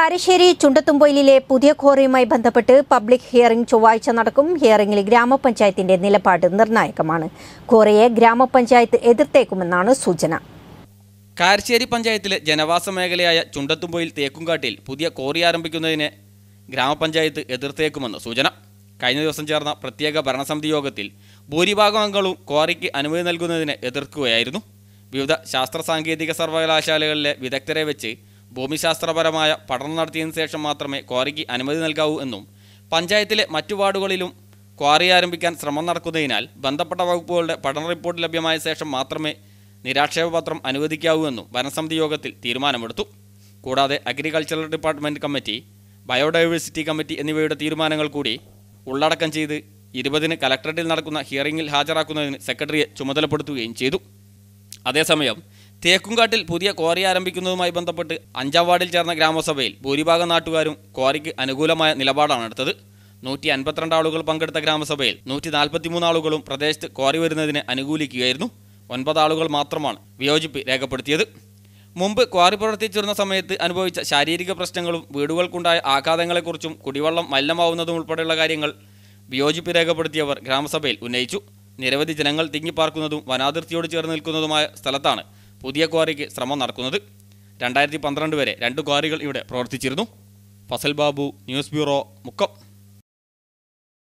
കാരശ്ശേരി ചുണ്ടത്തുമ്പോയിലെ പുതിയ ഖോറയുമായി ബന്ധപ്പെട്ട് public hearing ചൊവ്വാഴ്ച നടക്കും ഹിയറിംഗിൽ ഗ്രാമപഞ്ചായത്തിന്റെ നിലപാട് നിർണായകമാണ് ഖോറയെ ഗ്രാമപഞ്ചായത്ത് എതിർത്തേക്കുമെന്നാണ് സൂചന കാരശ്ശേരി പഞ്ചായത്തിലെ ജനവാസ മേഖലയായ ചുണ്ടത്തുമ്പോയിൽ തേക്കുംകാട്ടിൽ പുതിയ കോറി ആരംഭിക്കുന്നതിനെ ഗ്രാമപഞ്ചായത്ത് എതിർത്തേക്കുമെന്ന് സൂചന കഴിഞ്ഞ ദിവസം ചേർന്ന പ്രത്യേക ഭരണസമിതി യോഗത്തിൽ ഭൂരിഭാഗം അംഗങ്ങളും ക്വാറിക്ക് അനുമതി നൽകുന്നതിനെ എതിർക്കുകയായിരുന്നു വിവിധ ശാസ്ത്ര സാങ്കേതിക സർവകലാശാലകളിലെ വിദഗ്ധരെ വെച്ച് ഭൂമിശാസ്ത്രപരമായ പഠനം നടത്തിയതിനു ശേഷം മാത്രമേ ക്വാറിക്ക് അനുമതി നൽകാവൂ എന്നും പഞ്ചായത്തിലെ മറ്റു വാർഡുകളിലും ക്വാറി ആരംഭിക്കാൻ ശ്രമം നടക്കുന്നതിനാൽ ബന്ധപ്പെട്ട വകുപ്പുകളുടെ പഠന റിപ്പോർട്ട് ലഭ്യമായ ശേഷം മാത്രമേ നിരാക്ഷേപപത്രം അനുവദിക്കാവൂ എന്നും വനസമിതി യോഗത്തിൽ തീരുമാനമെടുത്തു കൂടാതെ agricultural department committee biodiversity committee എന്നിവയുടെ തീരുമാനങ്ങൾ കൂടി ഉള്ളടക്കം ചെയ്ത് ഇരുപതിന് കലക്ടറേറ്റിൽ നടക്കുന്ന ഹിയറിംഗിൽ ഹാജരാക്കുന്നതിന് സെക്രട്ടറിയെ ചുമതലപ്പെടുത്തുകയും ചെയ്തു അതേസമയം തേക്കുംകാട്ടിൽ പുതിയ ക്വാറി ആരംഭിക്കുന്നതുമായി ബന്ധപ്പെട്ട് അഞ്ചാം വാർഡിൽ ചേർന്ന ഗ്രാമസഭയിൽ ഭൂരിഭാഗം നാട്ടുകാരും ക്വാറിക്ക് അനുകൂലമായ നിലപാടാണ് എടുത്തത് നൂറ്റി അൻപത്തിരണ്ട് ആളുകൾ പങ്കെടുത്ത ഗ്രാമസഭയിൽ നൂറ്റി നാൽപ്പത്തിമൂന്ന് ആളുകളും പ്രദേശത്ത് ക്വാറി വരുന്നതിന് അനുകൂലിക്കുകയായിരുന്നു ഒൻപത് ആളുകൾ മാത്രമാണ് വിയോജിപ്പ് രേഖപ്പെടുത്തിയത് മുമ്പ് ക്വാറി പ്രവർത്തിച്ചിരുന്ന സമയത്ത് അനുഭവിച്ച ശാരീരിക പ്രശ്നങ്ങളും വീടുകൾക്കുണ്ടായ ആഘാതങ്ങളെക്കുറിച്ചും കുടിവെള്ളം മലിനമാവുന്നതും ഉൾപ്പെടെയുള്ള കാര്യങ്ങൾ വിയോജിപ്പ് രേഖപ്പെടുത്തിയവർ ഗ്രാമസഭയിൽ ഉന്നയിച്ചു നിരവധി ജനങ്ങൾ തിങ്ങിപ്പാർക്കുന്നതും വനാതിർത്തിയോട് ചേർന്ന് നിൽക്കുന്നതുമായ സ്ഥലത്താണ് പുതിയ ക്വാറിക്ക് ശ്രമം നടക്കുന്നത് രണ്ടായിരത്തി പന്ത്രണ്ട് വരെ രണ്ട് ക്വാറികൾ ഇവിടെ പ്രവർത്തിച്ചിരുന്നു ഫസൽ ബാബു ന്യൂസ് ബ്യൂറോ മുക്കം